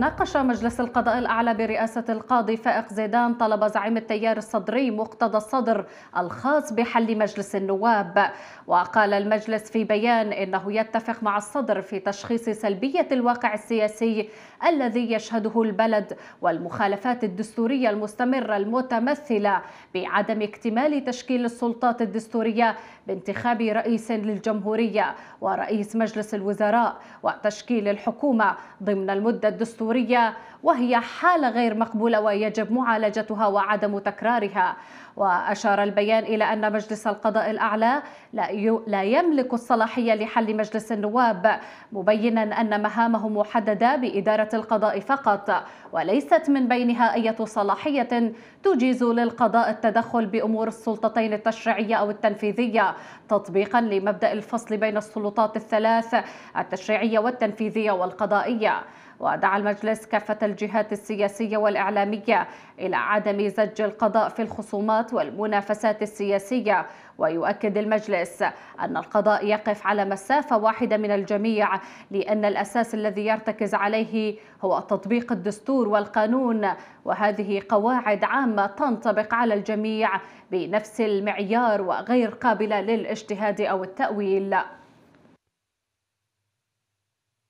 ناقش مجلس القضاء الأعلى برئاسة القاضي فائق زيدان طلب زعيم التيار الصدري مقتضى الصدر الخاص بحل مجلس النواب وقال المجلس في بيان إنه يتفق مع الصدر في تشخيص سلبية الواقع السياسي الذي يشهده البلد والمخالفات الدستورية المستمرة المتمثلة بعدم اكتمال تشكيل السلطات الدستورية بانتخاب رئيس للجمهورية ورئيس مجلس الوزراء وتشكيل الحكومة ضمن المدة الدستورية الدستورية وهي حالة غير مقبولة ويجب معالجتها وعدم تكرارها وأشار البيان إلى أن مجلس القضاء الأعلى لا يملك الصلاحية لحل مجلس النواب مبينا أن مهامه محددة بإدارة القضاء فقط وليست من بينها أي صلاحية تجيز للقضاء التدخل بأمور السلطتين التشريعية أو التنفيذية تطبيقا لمبدأ الفصل بين السلطات الثلاث التشريعية والتنفيذية والقضائية ودعا المجلس كافة الجهات السياسية والإعلامية إلى عدم زج القضاء في الخصومات والمنافسات السياسية ويؤكد المجلس أن القضاء يقف على مسافة واحدة من الجميع لأن الأساس الذي يرتكز عليه هو تطبيق الدستور والقانون وهذه قواعد عامة تنطبق على الجميع بنفس المعيار وغير قابلة للاجتهاد أو التأويل